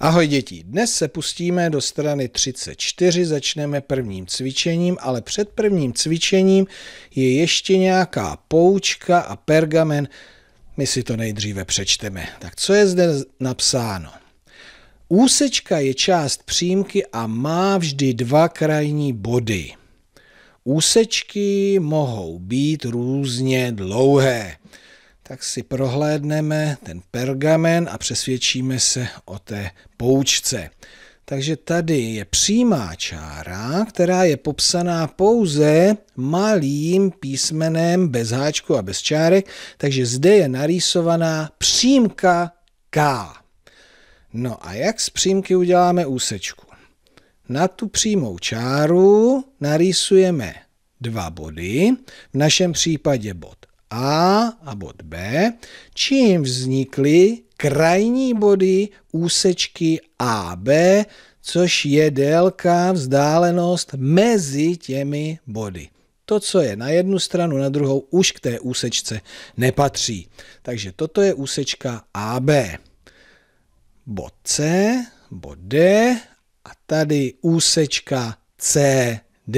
Ahoj děti, dnes se pustíme do strany 34, začneme prvním cvičením, ale před prvním cvičením je ještě nějaká poučka a pergamen. My si to nejdříve přečteme. Tak co je zde napsáno? Úsečka je část přímky a má vždy dva krajní body. Úsečky mohou být různě dlouhé tak si prohlédneme ten pergamen a přesvědčíme se o té poučce. Takže tady je přímá čára, která je popsaná pouze malým písmenem bez háčku a bez čárek, takže zde je narýsovaná přímka K. No a jak z přímky uděláme úsečku? Na tu přímou čáru narýsujeme dva body, v našem případě bod a a bod B, čím vznikly krajní body úsečky AB, což je délka, vzdálenost mezi těmi body. To, co je na jednu stranu, na druhou, už k té úsečce nepatří. Takže toto je úsečka AB. Bod C, bod D a tady úsečka CD.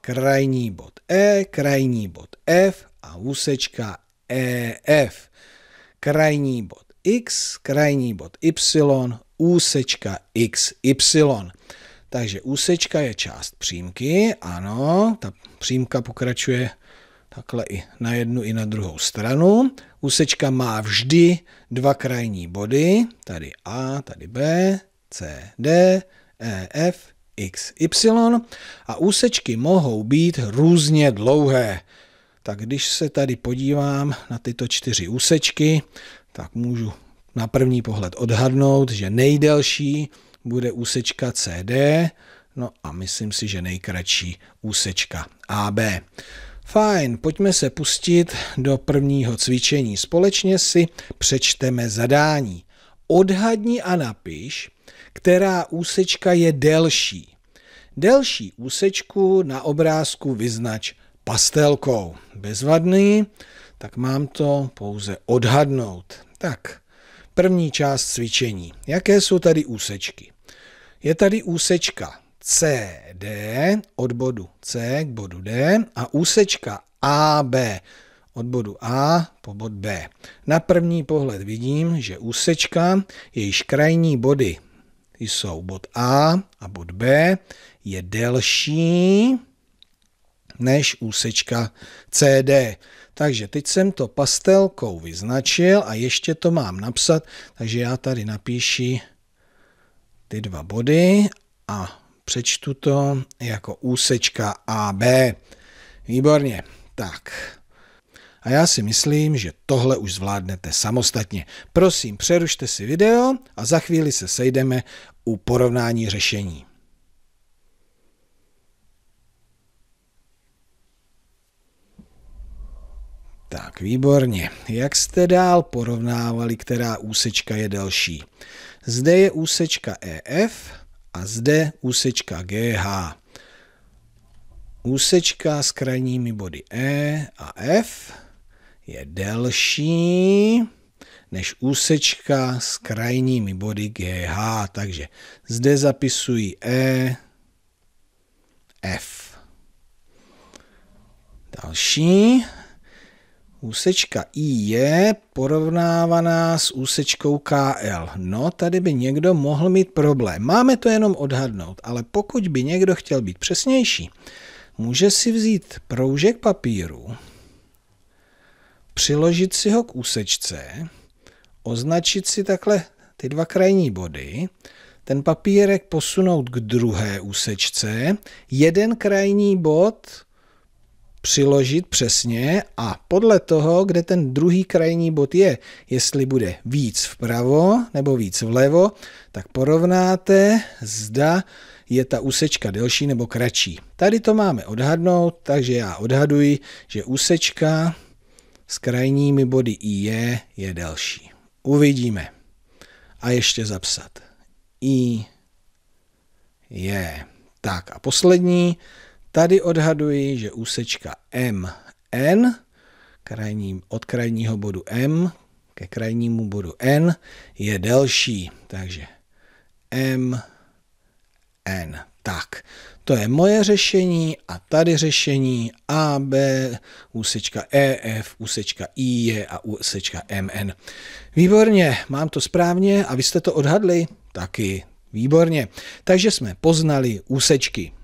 Krajní bod E, krajní bod F a úsečka EF, krajní bod X, krajní bod Y, úsečka XY. Takže úsečka je část přímky, ano, ta přímka pokračuje takhle i na jednu, i na druhou stranu. Úsečka má vždy dva krajní body, tady A, tady B, C, D, E, F, X, Y a úsečky mohou být různě dlouhé tak když se tady podívám na tyto čtyři úsečky, tak můžu na první pohled odhadnout, že nejdelší bude úsečka CD, no a myslím si, že nejkratší úsečka AB. Fajn, pojďme se pustit do prvního cvičení. Společně si přečteme zadání. Odhadni a napiš, která úsečka je delší. Delší úsečku na obrázku vyznač pastelkou. Bezvadný, tak mám to pouze odhadnout. Tak, první část cvičení. Jaké jsou tady úsečky? Je tady úsečka CD od bodu C k bodu D a úsečka AB od bodu A po bod B. Na první pohled vidím, že úsečka, jejíž krajní body jsou bod A a bod B, je delší než úsečka CD. Takže teď jsem to pastelkou vyznačil a ještě to mám napsat, takže já tady napíši ty dva body a přečtu to jako úsečka AB. Výborně, tak. A já si myslím, že tohle už zvládnete samostatně. Prosím, přerušte si video a za chvíli se sejdeme u porovnání řešení. Tak, výborně. Jak jste dál porovnávali, která úsečka je delší? Zde je úsečka EF a zde úsečka GH. Úsečka s krajními body E a F je delší než úsečka s krajními body GH. Takže zde zapisuji E, F. Další. Úsečka I je porovnávaná s úsečkou KL. No, tady by někdo mohl mít problém. Máme to jenom odhadnout, ale pokud by někdo chtěl být přesnější, může si vzít proužek papíru, přiložit si ho k úsečce, označit si takhle ty dva krajní body, ten papírek posunout k druhé úsečce, jeden krajní bod přiložit přesně a podle toho, kde ten druhý krajní bod je, jestli bude víc vpravo nebo víc vlevo, tak porovnáte, zda je ta úsečka delší nebo kratší. Tady to máme odhadnout, takže já odhaduji, že úsečka s krajními body i je je delší. Uvidíme. A ještě zapsat. I je. Tak a poslední Tady odhaduji, že úsečka MN krajní, od krajního bodu M ke krajnímu bodu N je delší. Takže MN. Tak, to je moje řešení a tady řešení AB úsečka EF, úsečka IJ a úsečka MN. Výborně, mám to správně a vy jste to odhadli? Taky, výborně. Takže jsme poznali úsečky.